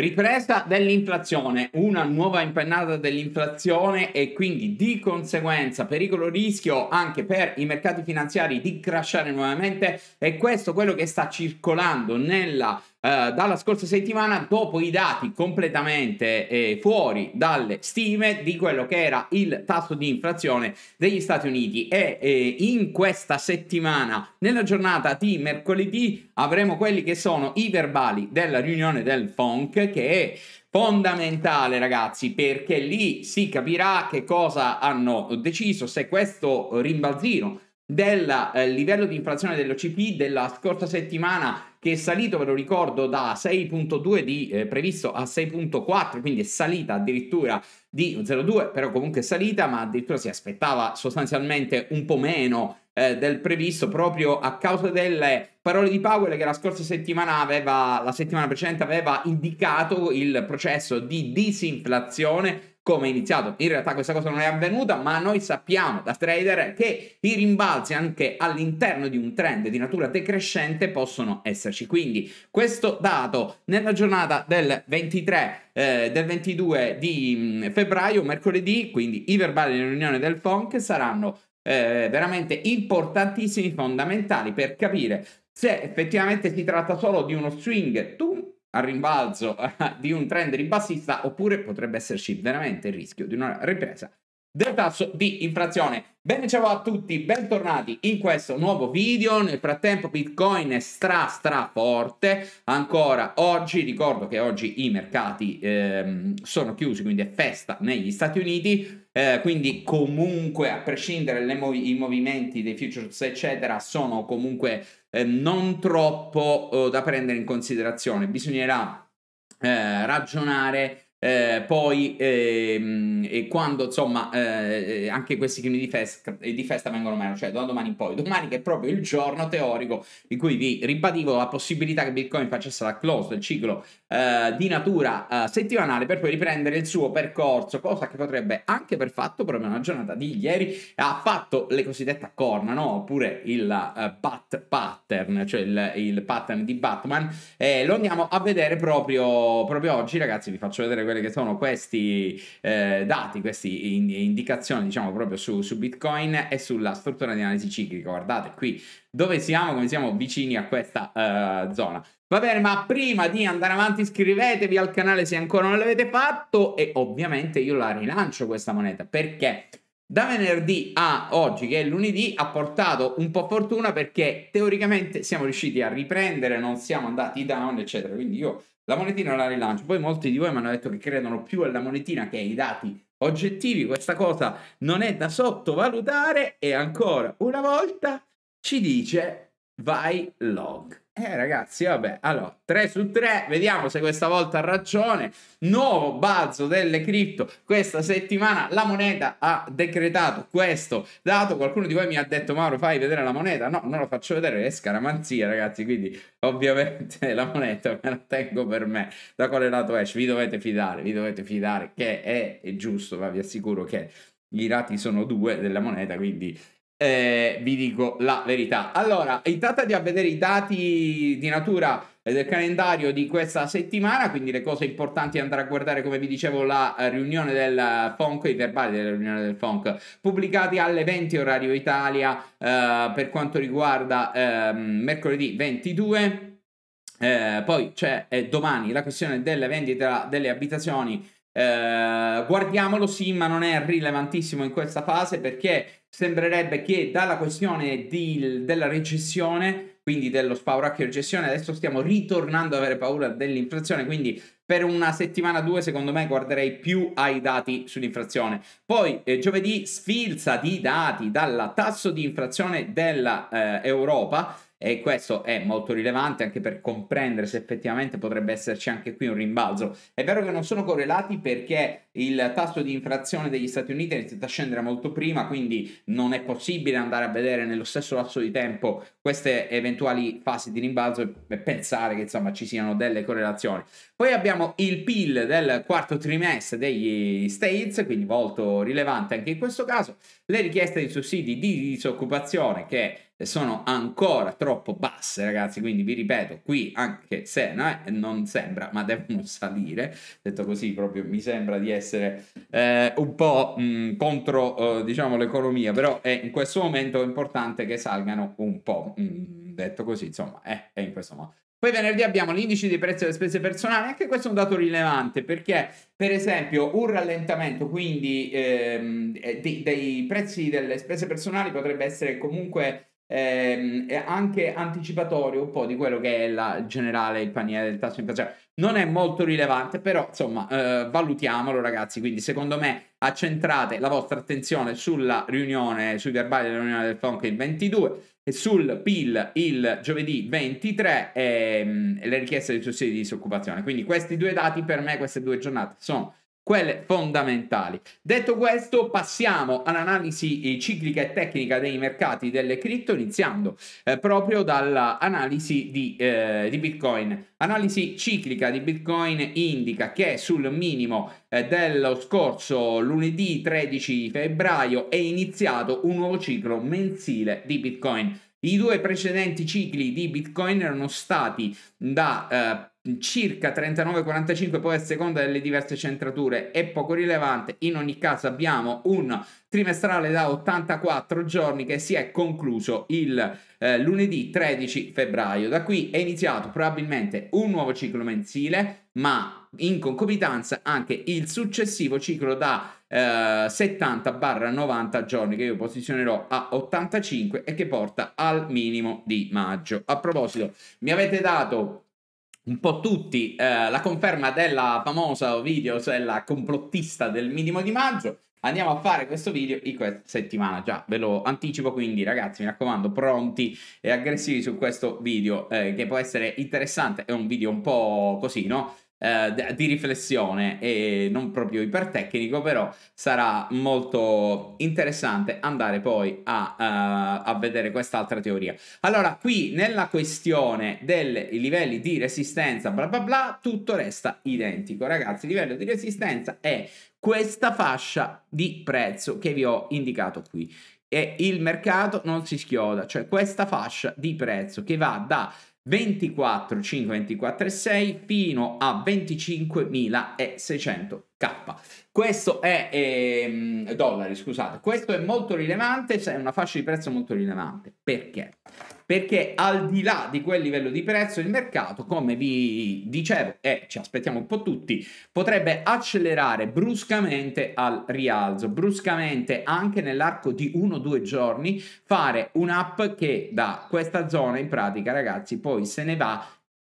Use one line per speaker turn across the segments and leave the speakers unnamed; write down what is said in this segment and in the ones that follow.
Ripresa dell'inflazione, una nuova impennata dell'inflazione e quindi di conseguenza pericolo rischio anche per i mercati finanziari di crashare nuovamente e questo quello che sta circolando nella eh, dalla scorsa settimana dopo i dati completamente eh, fuori dalle stime di quello che era il tasso di inflazione degli Stati Uniti e eh, in questa settimana, nella giornata di mercoledì, avremo quelli che sono i verbali della riunione del FONC che è fondamentale ragazzi perché lì si capirà che cosa hanno deciso se questo rimbalzino del eh, livello di inflazione dell'OCP della scorsa settimana che è salito, ve lo ricordo, da 6.2 di eh, previsto a 6.4, quindi è salita addirittura di 0.2, però comunque è salita, ma addirittura si aspettava sostanzialmente un po' meno eh, del previsto proprio a causa delle parole di Powell che la scorsa settimana aveva, la settimana precedente aveva indicato il processo di disinflazione come è iniziato. In realtà questa cosa non è avvenuta, ma noi sappiamo da trader che i rimbalzi anche all'interno di un trend di natura decrescente possono esserci. Quindi questo dato nella giornata del 23 eh, del 22 di mm, febbraio, mercoledì, quindi i verbali della riunione del FONC saranno eh, veramente importantissimi, fondamentali per capire se effettivamente si tratta solo di uno swing al rimbalzo di un trend ribassista oppure potrebbe esserci veramente il rischio di una ripresa del tasso di inflazione. Bene, ciao a tutti, bentornati in questo nuovo video. Nel frattempo Bitcoin è stra stra forte ancora oggi. Ricordo che oggi i mercati ehm, sono chiusi, quindi è festa negli Stati Uniti. Eh, quindi comunque a prescindere dai mov- movimenti dei futures eccetera sono comunque eh, non troppo eh, da prendere in considerazione, bisognerà eh, ragionare eh, poi ehm, e quando insomma eh, eh anche questi crimini di festa, eh, di festa, vengono meno, cioè da domani in poi, domani che è proprio il giorno teorico in cui vi ribadivo la possibilità che Bitcoin facesse la close del ciclo eh, di natura eh, settimanale per poi riprendere il suo percorso, cosa che potrebbe anche aver fatto proprio nella giornata di ieri, ha fatto le cosiddette corna, no? oppure il bat pattern, cioè il, il, pattern di Batman, lo andiamo a vedere proprio, proprio oggi ragazzi, vi faccio vedere quello quelli che sono questi eh, dati, queste in, indicazioni diciamo proprio su, su Bitcoin e sulla struttura di analisi ciclica. Guardate qui dove siamo, come siamo vicini a questa uh, zona. Va bene, ma prima di andare avanti iscrivetevi al canale se ancora non l'avete fatto e ovviamente io la rilancio questa moneta perché da venerdì a oggi, che è lunedì, ha portato un po' fortuna perché teoricamente siamo riusciti a riprendere, non siamo andati down, eccetera. Quindi io la monetina la rilancio. Poi molti di voi mi hanno detto che credono più alla monetina che ai dati oggettivi. Questa cosa non è da sottovalutare e ancora una volta ci dice vai log. Eh ragazzi, vabbè, allora, 3 su 3, vediamo se questa volta ha ragione. Nuovo balzo delle cripto. Questa settimana la moneta ha decretato questo dato. Qualcuno di voi mi ha detto Mauro, fai vedere la moneta? No, non lo faccio vedere, è scaramanzia, ragazzi, quindi ovviamente la moneta me la tengo per me. Da quale lato esce? Vi dovete fidare, vi dovete fidare che è, è giusto, ma vi assicuro che i lati sono due della moneta, quindi eh, vi dico la verità. Allora, intanto andiamo a vedere i dati di natura eh, del calendario di questa settimana, quindi le cose importanti andare a guardare, come vi dicevo, la eh, riunione del FONC, i verbali della riunione del FONC, pubblicati alle 20 orario Italia eh, per quanto riguarda eh, mercoledì 22. Eh, poi c'è eh, domani la questione delle vendite delle abitazioni eh, guardiamolo sì, ma non è rilevantissimo in questa fase perché sembrerebbe che dalla questione di, della recessione, quindi dello spauracchio recessione, adesso stiamo ritornando ad avere paura dell'inflazione, quindi per una settimana o due secondo me guarderei più ai dati sull'inflazione. Poi eh, giovedì sfilza di dati dal tasso di inflazione dell'Europa. Eh, e questo è molto rilevante anche per comprendere se effettivamente potrebbe esserci anche qui un rimbalzo. È vero che non sono correlati perché il tasso di inflazione degli Stati Uniti è iniziato a scendere molto prima, quindi non è possibile andare a vedere nello stesso lasso di tempo queste eventuali fasi di rimbalzo e pensare che insomma ci siano delle correlazioni. Poi abbiamo il PIL del quarto trimestre degli States, quindi molto rilevante anche in questo caso, le richieste di sussidi di disoccupazione che sono ancora troppo basse, ragazzi. Quindi vi ripeto, qui anche Sena eh, non sembra, ma devono salire. Detto così, proprio mi sembra di essere eh, un po' mh, mm, contro eh, diciamo l'economia, però è eh, in questo momento importante che salgano un po'. Mh, mm, detto così, insomma, è, eh, è in questo modo. Poi venerdì abbiamo l'indice dei prezzi delle spese personali, anche questo è un dato rilevante perché per esempio un rallentamento quindi ehm, dei, dei prezzi delle spese personali potrebbe essere comunque ehm, anche anticipatorio un po' di quello che è la generale il paniere del tasso inflazione. Non è molto rilevante, però insomma, eh, valutiamolo ragazzi. Quindi, secondo me, accentrate la vostra attenzione sulla riunione, sui verbali della riunione del FONC il 22 e sul PIL il giovedì 23 ehm, e ehm, le richieste di sussidi di disoccupazione. Quindi, questi due dati per me, queste due giornate sono quelle fondamentali. Detto questo, passiamo all'analisi eh, ciclica e tecnica dei mercati delle cripto, iniziando eh, proprio dall'analisi di, eh, di, Bitcoin. Analisi ciclica di Bitcoin indica che sul minimo eh, dello scorso lunedì 13 febbraio è iniziato un nuovo ciclo mensile di Bitcoin. I due precedenti cicli di Bitcoin erano stati da eh, circa 39-45 poi a seconda delle diverse centrature è poco rilevante in ogni caso abbiamo un trimestrale da 84 giorni che si è concluso il eh, lunedì 13 febbraio da qui è iniziato probabilmente un nuovo ciclo mensile ma in concomitanza anche il successivo ciclo da eh, 70-90 giorni che io posizionerò a 85 e che porta al minimo di maggio a proposito mi avete dato un po' tutti eh, la conferma della famosa video, cioè la complottista del minimo di maggio. Andiamo a fare questo video in questa settimana, già ve lo anticipo, quindi ragazzi mi raccomando pronti e aggressivi su questo video eh, che può essere interessante, è un video un po' così, no? eh, di riflessione e non proprio ipertecnico, però sarà molto interessante andare poi a, uh, a vedere quest'altra teoria. Allora, qui nella questione dei livelli di resistenza, bla bla bla, tutto resta identico, ragazzi. Il livello di resistenza è questa fascia di prezzo che vi ho indicato qui e il mercato non si schioda, cioè questa fascia di prezzo che va da 24, 5, 24 e 6 fino a 25.600 K. Questo è ehm, dollari, scusate. Questo è molto rilevante, è una fascia di prezzo molto rilevante. Perché? perché al di là di quel livello di prezzo il mercato, come vi dicevo e ci aspettiamo un po' tutti, potrebbe accelerare bruscamente al rialzo, bruscamente anche nell'arco di uno o due giorni fare un'app che da questa zona in pratica ragazzi poi se ne va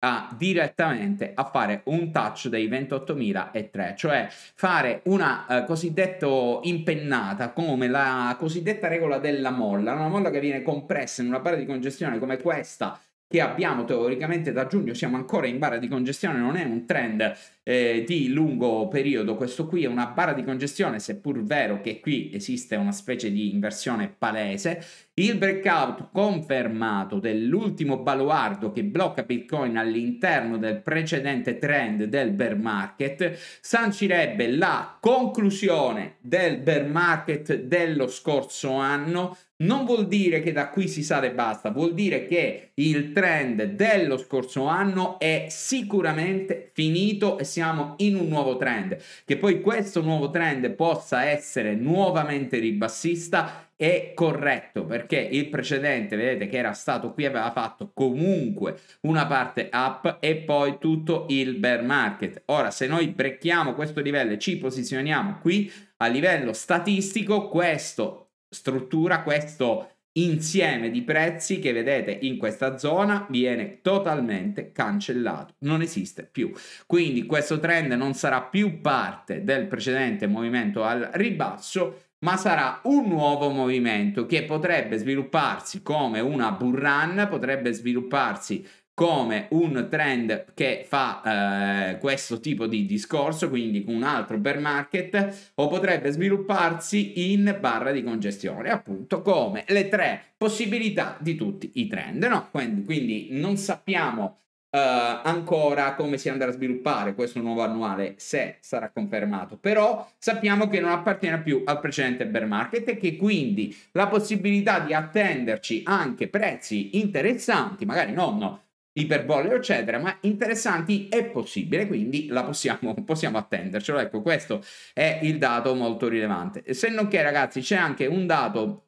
a direttamente a fare un touch dei 28.003, cioè fare una eh, cosiddetta impennata come la cosiddetta regola della molla, una molla che viene compressa in una barra di congestione come questa che abbiamo teoricamente da giugno, siamo ancora in barra di congestione, non è un trend eh, di lungo periodo, questo qui è una barra di congestione, seppur vero che qui esiste una specie di inversione palese, il breakout confermato dell'ultimo baluardo che blocca Bitcoin all'interno del precedente trend del bear market sancirebbe la conclusione del bear market dello scorso anno. Non vuol dire che da qui si sale e basta, vuol dire che il trend dello scorso anno è sicuramente finito e siamo in un nuovo trend. Che poi questo nuovo trend possa essere nuovamente ribassista è corretto perché il precedente, vedete che era stato qui, aveva fatto comunque una parte up e poi tutto il bear market. Ora, se noi brecchiamo questo livello e ci posizioniamo qui a livello statistico, questa struttura, questo insieme di prezzi che vedete in questa zona viene totalmente cancellato, non esiste più. Quindi questo trend non sarà più parte del precedente movimento al ribasso ma sarà un nuovo movimento che potrebbe svilupparsi come una bull run, potrebbe svilupparsi come un trend che fa eh, questo tipo di discorso, quindi un altro bear market, o potrebbe svilupparsi in barra di congestione, appunto come le tre possibilità di tutti i trend. No? quindi non sappiamo Uh, ancora come si andrà a sviluppare questo nuovo annuale se sarà confermato però sappiamo che non appartiene più al precedente bear market e che quindi la possibilità di attenderci anche prezzi interessanti magari non no, iperbolle eccetera ma interessanti è possibile quindi la possiamo, possiamo attendercelo ecco questo è il dato molto rilevante se non che ragazzi c'è anche un dato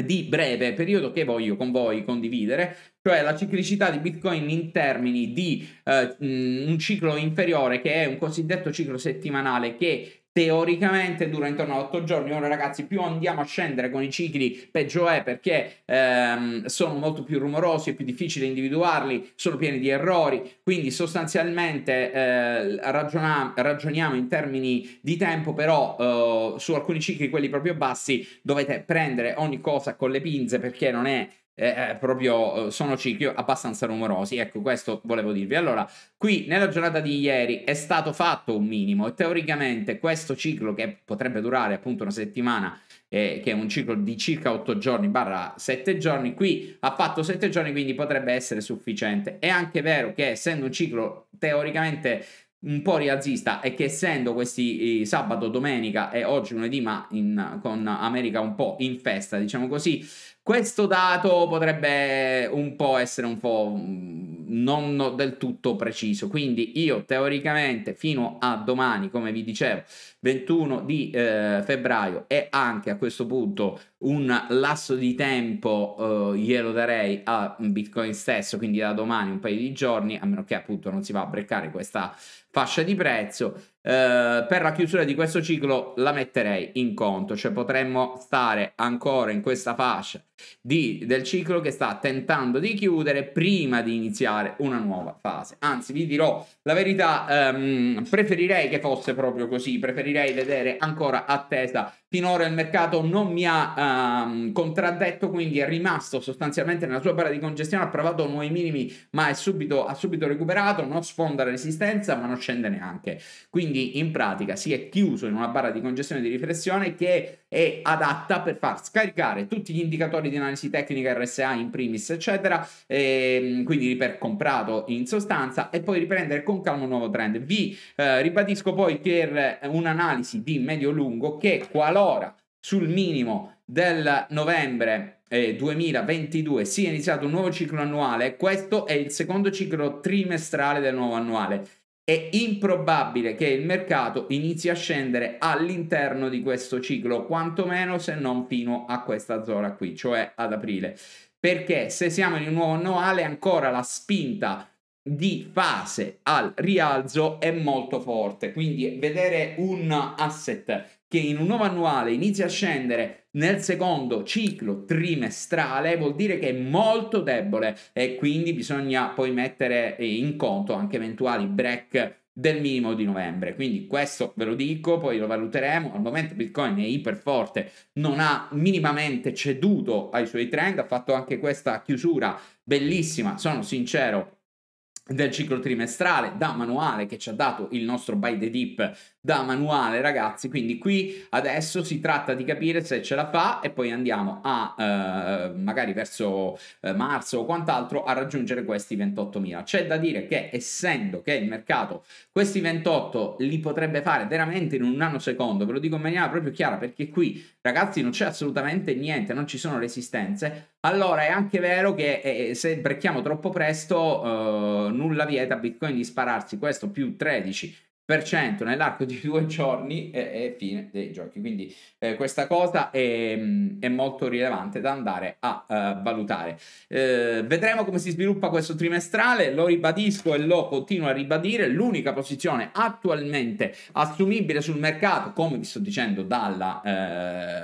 di breve periodo che voglio con voi condividere, cioè la ciclicità di Bitcoin in termini di eh, un ciclo inferiore che è un cosiddetto ciclo settimanale che teoricamente dura intorno a 8 giorni. Ora, ragazzi, più andiamo a scendere con i cicli, peggio è perché ehm, sono molto più rumorosi, è più difficile individuarli, sono pieni di errori. Quindi, sostanzialmente, eh, ragiona- ragioniamo in termini di tempo, però eh, su alcuni cicli, quelli proprio bassi, dovete prendere ogni cosa con le pinze perché non è eh, eh, proprio eh, sono cicli abbastanza numerosi. Ecco, questo volevo dirvi. Allora, qui nella giornata di ieri è stato fatto un minimo e teoricamente questo ciclo che potrebbe durare appunto una settimana, eh, che è un ciclo di circa 8 giorni barra 7 giorni, qui ha fatto 7 giorni, quindi potrebbe essere sufficiente. È anche vero che essendo un ciclo teoricamente un po' rialzista e che essendo questi sabato, domenica e oggi lunedì, ma in, con America un po' in festa, diciamo così, questo dato potrebbe un po' essere un po' non del tutto preciso. Quindi io teoricamente fino a domani, come vi dicevo, 21 di eh, febbraio e anche a questo punto un lasso di tempo eh, glielo darei a Bitcoin stesso, quindi da domani un paio di giorni, a meno che appunto non si va a breccare questa fascia di prezzo. Eh, per la chiusura di questo ciclo la metterei in conto, cioè potremmo stare ancora in questa fascia di, del ciclo che sta tentando di chiudere prima di iniziare iniziare una nuova fase. Anzi, vi dirò la verità, ehm, preferirei che fosse proprio così, preferirei vedere ancora attesa. Finora il mercato non mi ha ehm, contraddetto, quindi è rimasto sostanzialmente nella sua barra di congestione, ha provato nuovi minimi, ma è subito, ha subito recuperato, non sfonda resistenza, ma non scende neanche. Quindi in pratica si è chiuso in una barra di congestione di riflessione che è adatta per far scaricare tutti gli indicatori di analisi tecnica RSA in primis, eccetera, e, ehm, quindi riper comprato in sostanza, e poi riprendere con calma un nuovo trend. Vi eh, ribadisco poi per un'analisi di medio-lungo che qualora sul minimo del novembre 2022 eh, sia iniziato un nuovo ciclo annuale, questo è il secondo ciclo trimestrale del nuovo annuale è improbabile che il mercato inizi a scendere all'interno di questo ciclo, quantomeno se non fino a questa zona qui, cioè ad aprile. Perché se siamo in un nuovo annuale ancora la spinta di fase al rialzo è molto forte, quindi vedere un asset che in un nuovo annuale inizia a scendere nel secondo ciclo trimestrale vuol dire che è molto debole e quindi bisogna poi mettere in conto anche eventuali break del minimo di novembre. Quindi questo ve lo dico, poi lo valuteremo. Al momento Bitcoin è iper forte, non ha minimamente ceduto ai suoi trend, ha fatto anche questa chiusura bellissima, sono sincero del ciclo trimestrale da manuale che ci ha dato il nostro by the Deep da manuale ragazzi, quindi qui adesso si tratta di capire se ce la fa e poi andiamo a eh, magari verso eh, marzo o quant'altro a raggiungere questi 28.000. C'è da dire che essendo che il mercato questi 28 li potrebbe fare veramente in un nanosecondo, ve lo dico in maniera proprio chiara perché qui ragazzi non c'è assolutamente niente, non ci sono resistenze, allora è anche vero che eh, se brecchiamo troppo presto eh, nulla vieta a Bitcoin di spararsi questo più 13 nell'arco di due giorni e, e fine dei giochi. Quindi eh, questa cosa è, mm, è, molto rilevante da andare a uh, valutare. Eh, vedremo come si sviluppa questo trimestrale, lo ribadisco e lo continuo a ribadire, l'unica posizione attualmente assumibile sul mercato, come vi sto dicendo dalla,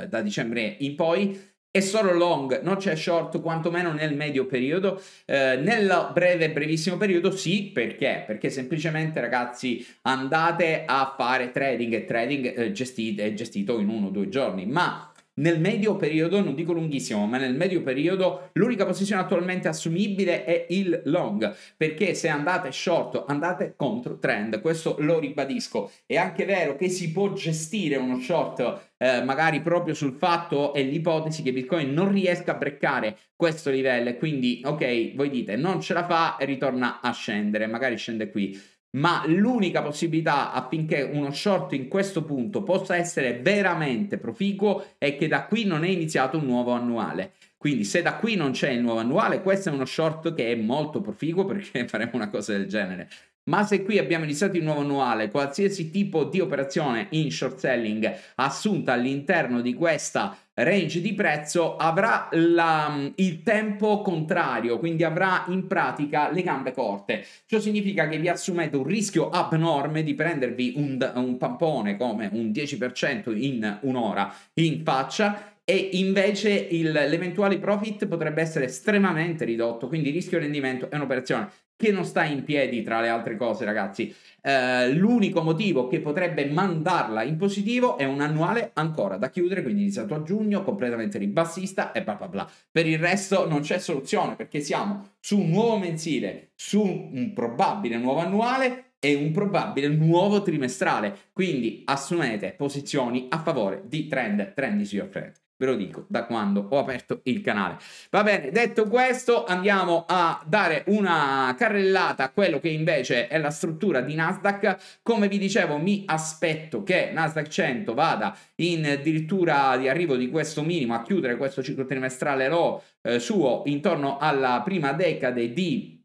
eh, da dicembre in poi, è solo long, non c'è short, quantomeno nel medio periodo. Eh, nel breve, brevissimo periodo sì, perché? Perché semplicemente ragazzi andate a fare trading e trading eh, gestite, gestito in uno o due giorni, ma nel medio periodo, non dico lunghissimo, ma nel medio periodo l'unica posizione attualmente assumibile è il long, perché se andate short andate contro trend, questo lo ribadisco. È anche vero che si può gestire uno short eh, magari proprio sul fatto e l'ipotesi che Bitcoin non riesca a breccare questo livello e quindi ok, voi dite non ce la fa e ritorna a scendere, magari scende qui ma l'unica possibilità affinché uno short in questo punto possa essere veramente proficuo è che da qui non è iniziato un nuovo annuale. Quindi se da qui non c'è il nuovo annuale, questo è uno short che è molto proficuo perché faremo una cosa del genere. Ma se qui abbiamo iniziato il nuovo annuale, qualsiasi tipo di operazione in short selling assunta all'interno di questa range di prezzo avrà la, mm, il tempo contrario, quindi avrà in pratica le gambe corte. Ciò significa che vi assumete un rischio abnorme di prendervi un, un pampone come un 10% in un'ora in faccia e invece il, l'eventuale profit potrebbe essere estremamente ridotto, quindi rischio rendimento è un'operazione che non sta in piedi tra le altre cose, ragazzi. Eh, l'unico motivo che potrebbe mandarla in positivo è un annuale ancora da chiudere, quindi iniziato a giugno, completamente ribassista e bla bla bla. Per il resto non c'è soluzione perché siamo su un nuovo mensile, su un probabile nuovo annuale e un probabile nuovo trimestrale. Quindi assumete posizioni a favore di trend, trend is your friend ve lo dico da quando ho aperto il canale. Va bene, detto questo, andiamo a dare una carrellata a quello che invece è la struttura di Nasdaq. Come vi dicevo, mi aspetto che Nasdaq 100 vada in addirittura di arrivo di questo minimo a chiudere questo ciclo trimestrale low eh, suo intorno alla prima decade di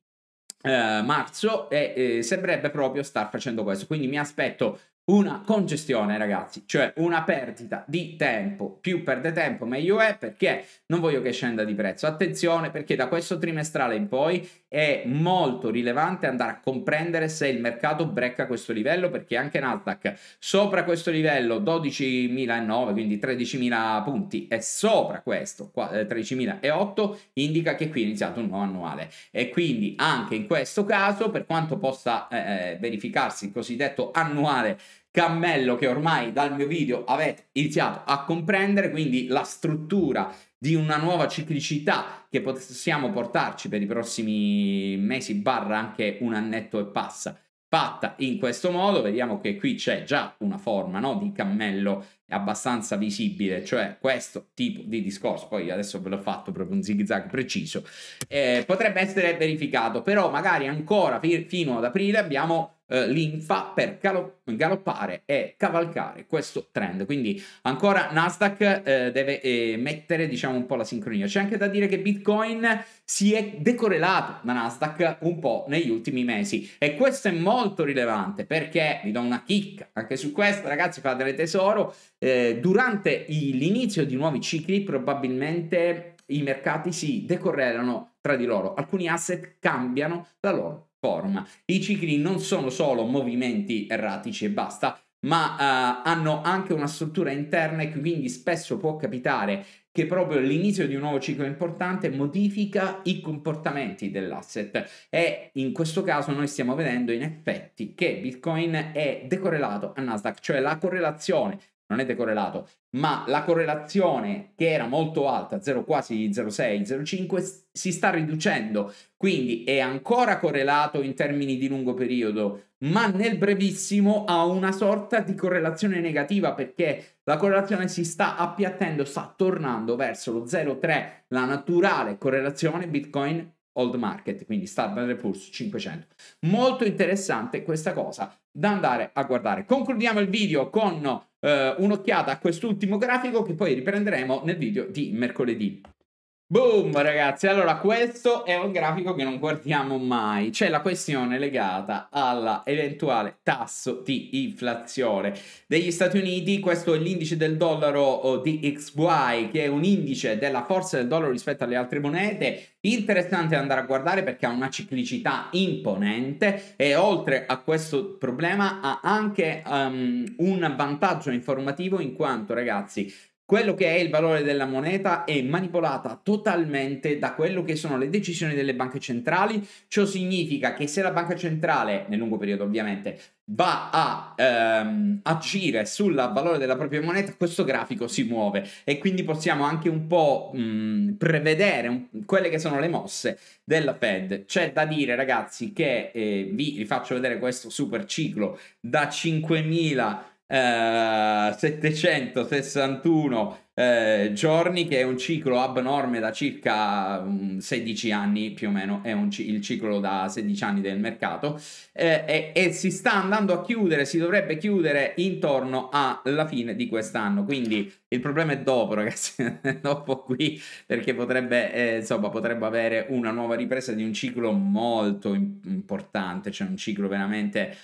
eh, marzo e eh, sembrerebbe proprio star facendo questo quindi mi aspetto una congestione, ragazzi, cioè una perdita di tempo. Più perde tempo, meglio è perché non voglio che scenda di prezzo. Attenzione perché da questo trimestrale in poi è molto rilevante andare a comprendere se il mercato brecca questo livello perché anche Nasdaq sopra questo livello 12.009, quindi 13.000 punti e sopra questo 13.008 eh, indica che qui è iniziato un nuovo annuale e quindi anche in questo caso per quanto possa eh, eh verificarsi il cosiddetto annuale cammello che ormai dal mio video avete iniziato a comprendere, quindi la struttura di una nuova ciclicità che possiamo portarci per i prossimi mesi, barra anche un annetto e passa. Fatta in questo modo, vediamo che qui c'è già una forma no, di cammello abbastanza visibile, cioè questo tipo di discorso, poi adesso ve l'ho fatto proprio un zig zag preciso, eh, potrebbe essere verificato, però magari ancora fi fino ad aprile abbiamo eh, linfa per galoppare e cavalcare questo trend. Quindi ancora Nasdaq eh, deve eh, mettere diciamo un po' la sincronia. C'è anche da dire che Bitcoin si è decorrelato da Nasdaq un po' negli ultimi mesi e questo è molto rilevante perché vi do una chicca anche su questo ragazzi fatele tesoro eh, durante l'inizio di nuovi cicli probabilmente i mercati si decorrelano tra di loro, alcuni asset cambiano la loro forma. I cicli non sono solo movimenti erratici e basta, ma uh, hanno anche una struttura interna e quindi spesso può capitare che proprio l'inizio di un nuovo ciclo importante modifica i comportamenti dell'asset e in questo caso noi stiamo vedendo in effetti che Bitcoin è decorrelato a Nasdaq, cioè la correlazione non è decorrelato, ma la correlazione che era molto alta, 0 quasi 0,6, 0,5, si sta riducendo, quindi è ancora correlato in termini di lungo periodo, ma nel brevissimo ha una sorta di correlazione negativa perché la correlazione si sta appiattendo, sta tornando verso lo 0,3, la naturale correlazione Bitcoin old market, quindi Standard Poor's 500. Molto interessante questa cosa da andare a guardare. Concludiamo il video con eh, un'occhiata a quest'ultimo grafico che poi riprenderemo nel video di mercoledì. Boom ragazzi, allora questo è un grafico che non guardiamo mai, c'è la questione legata all'eventuale tasso di inflazione degli Stati Uniti, questo è l'indice del dollaro DXY che è un indice della forza del dollaro rispetto alle altre monete, interessante andare a guardare perché ha una ciclicità imponente e oltre a questo problema ha anche um, un vantaggio informativo in quanto ragazzi quello che è il valore della moneta è manipolata totalmente da quello che sono le decisioni delle banche centrali. Ciò significa che se la banca centrale, nel lungo periodo ovviamente, va a ehm, agire sul valore della propria moneta, questo grafico si muove e quindi possiamo anche un po' mh, mhmm, prevedere un, quelle che sono le mosse della Fed. C'è da dire ragazzi che eh, vi faccio vedere questo super ciclo da 5000 761 eh, eh, giorni, che è un ciclo abnorme da circa um, mm, 16 anni più o meno, è ci il ciclo da 16 anni del mercato, eh, e, e, si sta andando a chiudere, si dovrebbe chiudere intorno alla fine di quest'anno, quindi il problema è dopo ragazzi, dopo qui, perché potrebbe, eh, insomma, potrebbe avere una nuova ripresa di un ciclo molto importante, cioè un ciclo veramente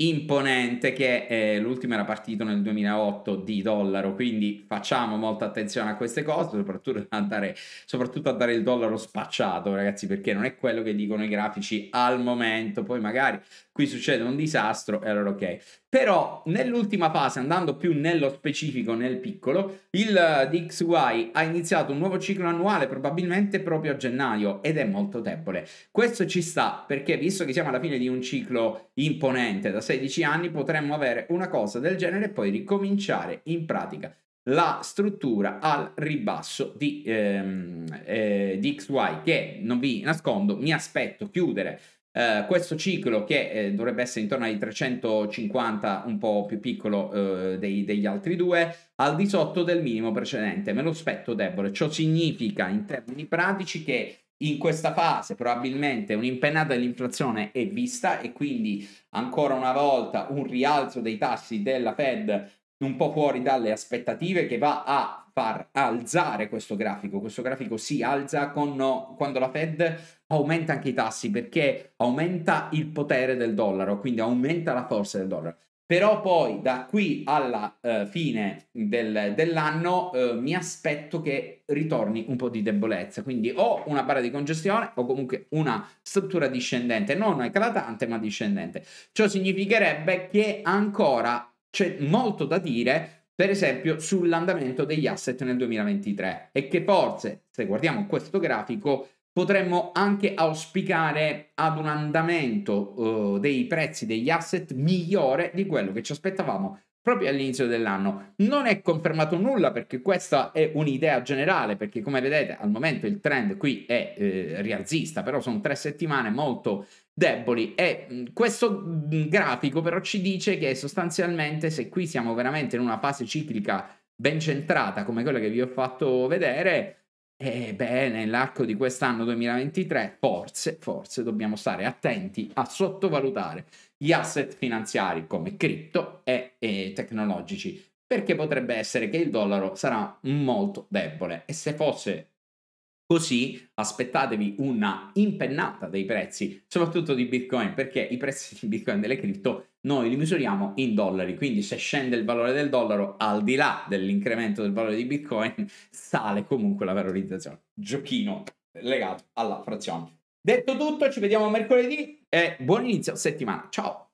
imponente che eh, l'ultima era partito nel 2008 di dollaro quindi facciamo molta attenzione a queste cose soprattutto a, dare, soprattutto a dare il dollaro spacciato ragazzi perché non è quello che dicono i grafici al momento poi magari qui succede un disastro e allora ok però nell'ultima fase, andando più nello specifico, nel piccolo, il eh, DXY ha iniziato un nuovo ciclo annuale, probabilmente proprio a gennaio, ed è molto debole. Questo ci sta perché, visto che siamo alla fine di un ciclo imponente da 16 anni, potremmo avere una cosa del genere e poi ricominciare in pratica la struttura al ribasso di, ehm, eh, di che non vi nascondo mi aspetto chiudere Uh, questo ciclo che eh, dovrebbe essere intorno ai 350 un po' più piccolo uh, dei, degli altri due al di sotto del minimo precedente me lo aspetto debole ciò significa in termini pratici che in questa fase probabilmente un'impennata dell'inflazione è vista e quindi ancora una volta un rialzo dei tassi della Fed un po' fuori dalle aspettative che va a far alzare questo grafico. Questo grafico si alza con, quando la Fed aumenta anche i tassi perché aumenta il potere del dollaro, quindi aumenta la forza del dollaro. Però poi da qui alla eh, fine del, dell'anno eh, mi aspetto che ritorni un po' di debolezza, quindi o una barra di congestione o comunque una struttura discendente, non eclatante ma discendente. Ciò significherebbe che ancora c'è molto da dire per esempio sull'andamento degli asset nel 2023 e che forse, se guardiamo questo grafico, potremmo anche auspicare ad un andamento uh, dei prezzi degli asset migliore di quello che ci aspettavamo proprio all'inizio dell'anno. Non è confermato nulla perché questa è un'idea generale, perché come vedete al momento il trend qui è eh, rialzista, però sono tre settimane molto deboli. E mm, questo mm, grafico però ci dice che sostanzialmente se qui siamo veramente in una fase ciclica ben centrata come quella che vi ho fatto vedere, ebbene, eh, nell'arco di quest'anno 2023 forse, forse dobbiamo stare attenti a sottovalutare gli asset finanziari come cripto e, e tecnologici, perché potrebbe essere che il dollaro sarà molto debole e se fosse Così aspettatevi una impennata dei prezzi, soprattutto di Bitcoin, perché i prezzi di Bitcoin delle cripto noi li misuriamo in dollari, quindi se scende il valore del dollaro, al di là dell'incremento del valore di Bitcoin, sale comunque la valorizzazione. Giochino legato alla frazione. Detto tutto, ci vediamo mercoledì e buon inizio settimana. Ciao!